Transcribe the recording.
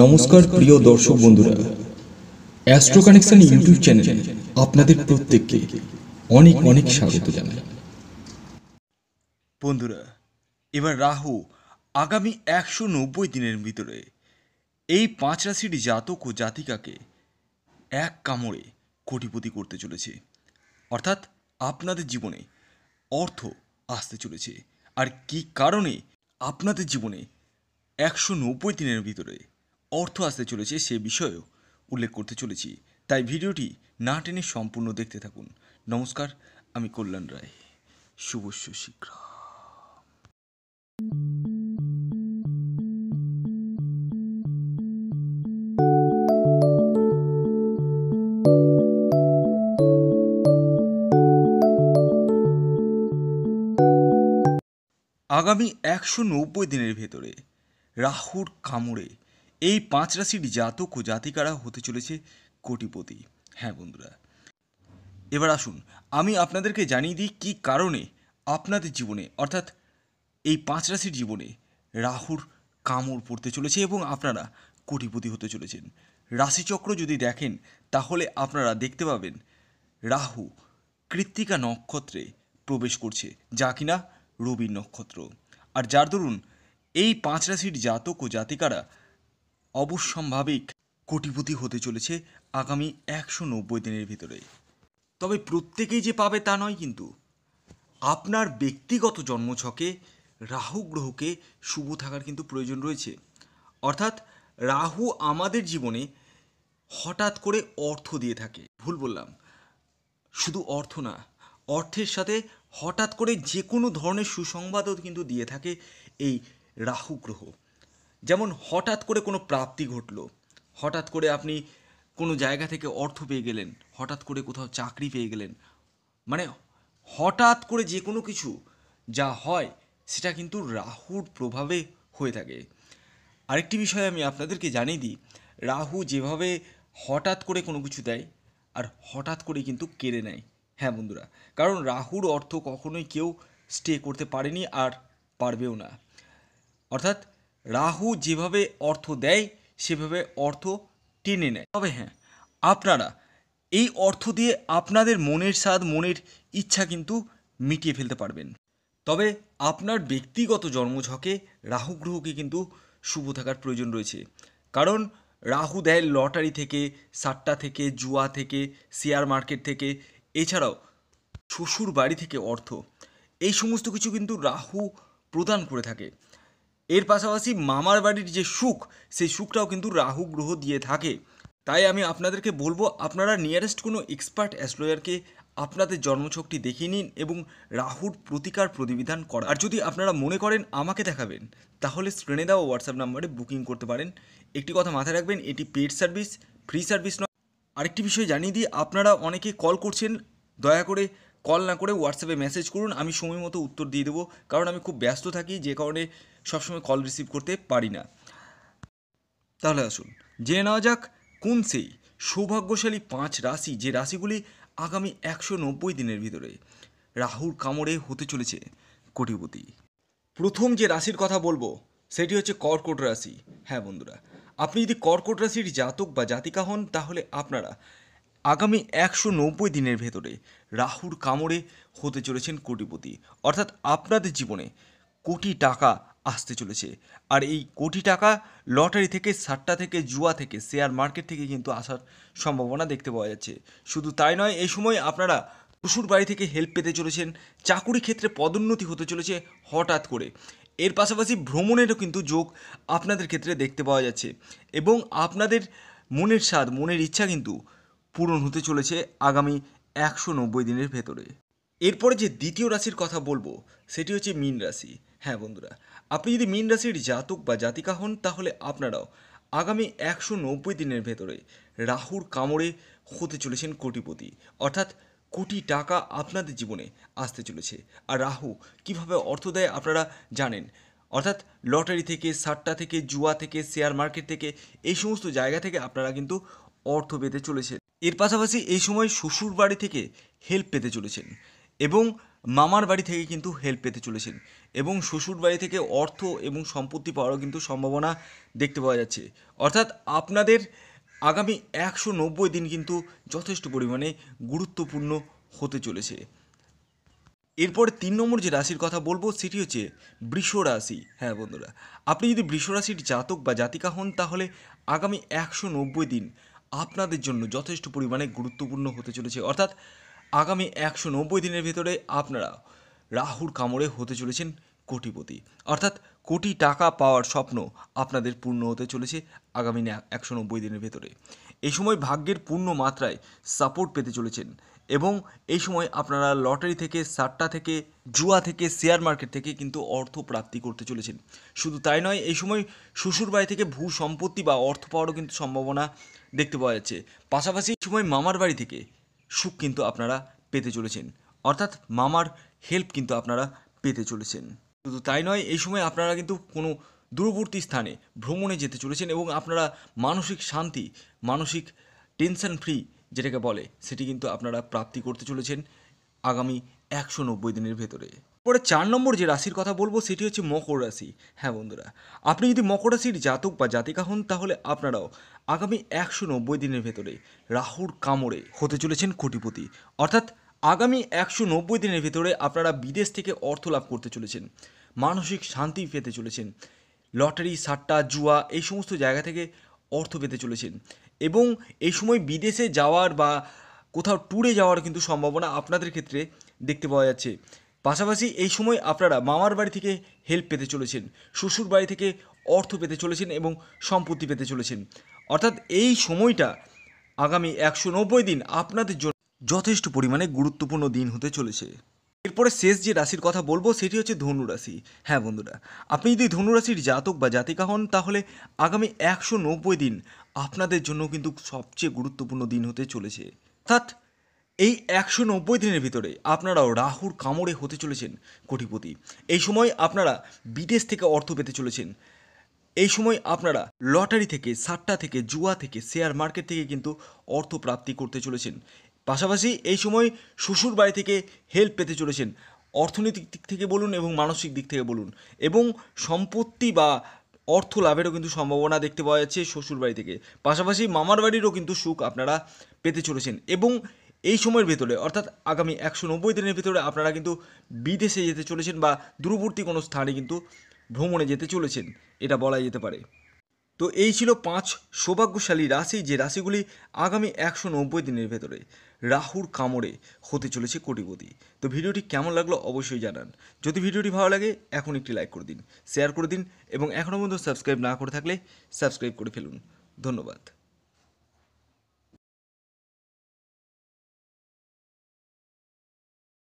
নমস্কার প্রিয় দর্শক বন্ধুরা অ্যাস্ট্রো কানেকশন ইউটিউব চ্যানেলে আপনাদের প্রত্যেককে অনেক অনেক স্বাগত জানাই বন্ধুরা এবার রাহু আগামী একশো নব্বই দিনের ভিতরে এই পাঁচ রাশির জাতক ও জাতিকাকে এক কামড়ে কোটিপতি করতে চলেছে অর্থাৎ আপনাদের জীবনে অর্থ আসতে চলেছে আর কি কারণে আপনাদের জীবনে একশো নব্বই দিনের ভিতরে অর্থ আসতে চলেছে সে বিষয়েও উল্লেখ করতে চলেছি তাই ভিডিওটি না টেনে সম্পূর্ণ দেখতে থাকুন নমস্কার আমি কল্যাণ রায় শুভ শীঘ্র আগামী একশো নব্বই দিনের ভেতরে রাহুর কামড়ে এই পাঁচ রাশির জাতক ও জাতিকারা হতে চলেছে কোটিপতি হ্যাঁ বন্ধুরা এবার আসুন আমি আপনাদেরকে জানিয়ে দিই কী কারণে আপনাদের জীবনে অর্থাৎ এই পাঁচ রাশির জীবনে রাহুর কামড় পড়তে চলেছে এবং আপনারা কোটিপতি হতে চলেছেন রাশিচক্র যদি দেখেন তাহলে আপনারা দেখতে পাবেন রাহু কৃত্তিকা নক্ষত্রে প্রবেশ করছে যা কিনা রবির নক্ষত্র আর যার দরুন এই পাঁচ রাশির জাতক ও জাতিকারা অবশ্যম্ভাবিক কোটিপতি হতে চলেছে আগামী একশো নব্বই দিনের ভিতরে তবে প্রত্যেকেই যে পাবে তা নয় কিন্তু আপনার ব্যক্তিগত জন্মছকে রাহু গ্রহকে শুভ থাকার কিন্তু প্রয়োজন রয়েছে অর্থাৎ রাহু আমাদের জীবনে হঠাৎ করে অর্থ দিয়ে থাকে ভুল বললাম শুধু অর্থ না অর্থের সাথে হঠাৎ করে যে কোনো ধরনের সুসংবাদও কিন্তু দিয়ে থাকে এই রাহু গ্রহ যেমন হঠাৎ করে কোনো প্রাপ্তি ঘটল হঠাৎ করে আপনি কোনো জায়গা থেকে অর্থ পেয়ে গেলেন হঠাৎ করে কোথাও চাকরি পেয়ে গেলেন মানে হঠাৎ করে যে কোনো কিছু যা হয় সেটা কিন্তু রাহুর প্রভাবে হয়ে থাকে আরেকটি বিষয় আমি আপনাদেরকে জানিয়ে দিই রাহু যেভাবে হঠাৎ করে কোনো কিছু দেয় আর হঠাৎ করে কিন্তু কেড়ে নেয় হ্যাঁ বন্ধুরা কারণ রাহুর অর্থ কখনোই কেউ স্টে করতে পারেনি আর পারবেও না অর্থাৎ রাহু যেভাবে অর্থ দেয় সেভাবে অর্থ টেনে নেয় তবে হ্যাঁ আপনারা এই অর্থ দিয়ে আপনাদের মনের স্বাদ মনের ইচ্ছা কিন্তু মিটিয়ে ফেলতে পারবেন তবে আপনার ব্যক্তিগত জন্মঝকে রাহু গ্রহকে কিন্তু শুভ থাকার প্রয়োজন রয়েছে কারণ রাহু দেয় লটারি থেকে সাট্টা থেকে জুয়া থেকে শেয়ার মার্কেট থেকে এছাড়াও শ্বশুর বাড়ি থেকে অর্থ এই সমস্ত কিছু কিন্তু রাহু প্রদান করে থাকে এর পাশাপাশি মামার বাড়ির যে সুখ সেই সুখটাও কিন্তু রাহু গ্রহ দিয়ে থাকে তাই আমি আপনাদেরকে বলবো আপনারা নিয়ারেস্ট কোনো এক্সপার্ট অ্যাস্ট্রোলজারকে আপনাদের জন্মছকটি দেখিয়ে নিন এবং রাহুর প্রতিকার প্রতিবিধান করা আর যদি আপনারা মনে করেন আমাকে দেখাবেন তাহলে স্ক্রিনে দেওয়া হোয়াটসঅ্যাপ নাম্বারে বুকিং করতে পারেন একটি কথা মাথায় রাখবেন এটি পেড সার্ভিস ফ্রি সার্ভিস নয় আরেকটি বিষয় জানিয়ে দিই আপনারা অনেকে কল করছেন দয়া করে কল না করে হোয়াটসঅ্যাপে মেসেজ করুন আমি সময় মতো উত্তর দিয়ে দেবো কারণ আমি খুব ব্যস্ত থাকি যে কারণে সবসময় কল রিসিভ করতে পারি না তাহলে আসুন জেনে নেওয়া যাক কোন সেই সৌভাগ্যশালী পাঁচ রাশি যে রাশিগুলি আগামী একশো নব্বই দিনের ভিতরে রাহুর কামড়ে হতে চলেছে কোটিপতি প্রথম যে রাশির কথা বলবো সেটি হচ্ছে কর্কট রাশি হ্যাঁ বন্ধুরা আপনি যদি কর্কট রাশির জাতক বা জাতিকা হন তাহলে আপনারা আগামী একশো নব্বই দিনের ভেতরে রাহুর কামড়ে হতে চলেছেন কোটিপতি অর্থাৎ আপনাদের জীবনে কোটি টাকা আসতে চলেছে আর এই কোটি টাকা লটারি থেকে সাট্টা থেকে জুয়া থেকে শেয়ার মার্কেট থেকে কিন্তু আসার সম্ভাবনা দেখতে পাওয়া যাচ্ছে শুধু তাই নয় এই সময় আপনারা পশুর বাড়ি থেকে হেল্প পেতে চলেছেন চাকুরি ক্ষেত্রে পদোন্নতি হতে চলেছে হঠাৎ করে এর পাশাপাশি ভ্রমণেরও কিন্তু যোগ আপনাদের ক্ষেত্রে দেখতে পাওয়া যাচ্ছে এবং আপনাদের মনের স্বাদ মনের ইচ্ছা কিন্তু পূরণ হতে চলেছে আগামী একশো নব্বই দিনের ভেতরে এরপরে যে দ্বিতীয় রাশির কথা বলবো সেটি হচ্ছে মীন রাশি হ্যাঁ বন্ধুরা আপনি যদি মীন রাশির জাতক বা জাতিকা হন তাহলে আপনারাও আগামী একশো নব্বই দিনের ভেতরে রাহুর কামড়ে হতে চলেছেন কোটিপতি অর্থাৎ কোটি টাকা আপনাদের জীবনে আসতে চলেছে আর রাহু কিভাবে অর্থ দেয় আপনারা জানেন অর্থাৎ লটারি থেকে সাট্টা থেকে জুয়া থেকে শেয়ার মার্কেট থেকে এই সমস্ত জায়গা থেকে আপনারা কিন্তু অর্থ পেতে চলেছেন এর পাশাপাশি এই সময় শ্বশুর বাড়ি থেকে হেল্প পেতে চলেছেন এবং মামার বাড়ি থেকে কিন্তু হেল্প পেতে চলেছেন এবং শ্বশুর বাড়ি থেকে অর্থ এবং সম্পত্তি পাওয়ারও কিন্তু সম্ভাবনা দেখতে পাওয়া যাচ্ছে অর্থাৎ আপনাদের আগামী একশো নব্বই দিন কিন্তু যথেষ্ট পরিমাণে গুরুত্বপূর্ণ হতে চলেছে এরপর তিন নম্বর যে রাশির কথা বলবো সেটি হচ্ছে বৃষ রাশি হ্যাঁ বন্ধুরা আপনি যদি বৃষ রাশির জাতক বা জাতিকা হন তাহলে আগামী একশো নব্বই দিন আপনাদের জন্য যথেষ্ট পরিমাণে গুরুত্বপূর্ণ হতে চলেছে অর্থাৎ আগামী একশো নব্বই দিনের ভেতরে আপনারা রাহুর কামড়ে হতে চলেছেন কোটিপতি অর্থাৎ কোটি টাকা পাওয়ার স্বপ্ন আপনাদের পূর্ণ হতে চলেছে আগামী একশো নব্বই দিনের ভেতরে এই সময় ভাগ্যের পূর্ণ মাত্রায় সাপোর্ট পেতে চলেছেন এবং এই সময় আপনারা লটারি থেকে সাট্টা থেকে জুয়া থেকে শেয়ার মার্কেট থেকে কিন্তু অর্থ প্রাপ্তি করতে চলেছেন শুধু তাই নয় এই সময় শ্বশুর বাড়ি থেকে ভূ সম্পত্তি বা অর্থ পাওয়ারও কিন্তু সম্ভাবনা দেখতে পাওয়া যাচ্ছে পাশাপাশি এই সময় মামার বাড়ি থেকে সুখ কিন্তু আপনারা পেতে চলেছেন অর্থাৎ মামার হেল্প কিন্তু আপনারা পেতে চলেছেন শুধু তাই নয় এই সময় আপনারা কিন্তু কোনো দূরবর্তী স্থানে ভ্রমণে যেতে চলেছেন এবং আপনারা মানসিক শান্তি মানসিক টেনশন ফ্রি যেটাকে বলে সেটি কিন্তু আপনারা প্রাপ্তি করতে চলেছেন আগামী একশো নব্বই দিনের ভেতরে পরে চার নম্বর যে রাশির কথা বলবো সেটি হচ্ছে মকর রাশি হ্যাঁ বন্ধুরা আপনি যদি মকর রাশির জাতক বা জাতিকা হন তাহলে আপনারাও আগামী একশো নব্বই দিনের ভেতরে রাহুর কামড়ে হতে চলেছেন কোটিপতি অর্থাৎ আগামী একশো নব্বই দিনের ভেতরে আপনারা বিদেশ থেকে অর্থ লাভ করতে চলেছেন মানসিক শান্তি পেতে চলেছেন লটারি সাট্টা জুয়া এই সমস্ত জায়গা থেকে অর্থ পেতে চলেছেন এবং এই সময় বিদেশে যাওয়ার বা কোথাও ট্যুরে যাওয়ার কিন্তু সম্ভাবনা আপনাদের ক্ষেত্রে দেখতে পাওয়া যাচ্ছে পাশাপাশি এই সময় আপনারা মামার বাড়ি থেকে হেল্প পেতে চলেছেন শ্বশুর বাড়ি থেকে অর্থ পেতে চলেছেন এবং সম্পত্তি পেতে চলেছেন অর্থাৎ এই সময়টা আগামী একশো নব্বই দিন আপনাদের জন্য যথেষ্ট পরিমাণে গুরুত্বপূর্ণ দিন হতে চলেছে এরপরে শেষ যে রাশির কথা বলবো সেটি হচ্ছে ধনুরাশি হ্যাঁ বন্ধুরা আপনি যদি ধনুরাশির জাতক বা জাতিকা হন তাহলে আগামী একশো নব্বই দিন আপনাদের জন্য কিন্তু সবচেয়ে গুরুত্বপূর্ণ দিন হতে চলেছে অর্থাৎ এই একশো নব্বই দিনের ভিতরে আপনারাও রাহুর কামড়ে হতে চলেছেন কোটিপতি এই সময় আপনারা বিদেশ থেকে অর্থ পেতে চলেছেন এই সময় আপনারা লটারি থেকে সাট্টা থেকে জুয়া থেকে শেয়ার মার্কেট থেকে কিন্তু অর্থ প্রাপ্তি করতে চলেছেন পাশাপাশি এই সময় শ্বশুর বাড়ি থেকে হেল্প পেতে চলেছেন অর্থনৈতিক দিক থেকে বলুন এবং মানসিক দিক থেকে বলুন এবং সম্পত্তি বা অর্থ লাভেরও কিন্তু সম্ভাবনা দেখতে পাওয়া যাচ্ছে শ্বশুর বাড়ি থেকে পাশাপাশি মামার বাড়িরও কিন্তু সুখ আপনারা পেতে চলেছেন এবং এই সময়ের ভেতরে অর্থাৎ আগামী একশো নব্বই দিনের ভেতরে আপনারা কিন্তু বিদেশে যেতে চলেছেন বা দূরবর্তী কোনো স্থানে কিন্তু ভ্রমণে যেতে চলেছেন এটা বলা যেতে পারে তো এই ছিল পাঁচ সৌভাগ্যশালী রাশি যে রাশিগুলি আগামী একশো নব্বই দিনের ভেতরে রাহুর কামড়ে হতে চলেছে কোটিপতি তো ভিডিওটি কেমন লাগলো অবশ্যই জানান যদি ভিডিওটি ভালো লাগে এখন একটি লাইক করে দিন শেয়ার করে দিন এবং এখনও পর্যন্ত সাবস্ক্রাইব না করে থাকলে সাবস্ক্রাইব করে ফেলুন ধন্যবাদ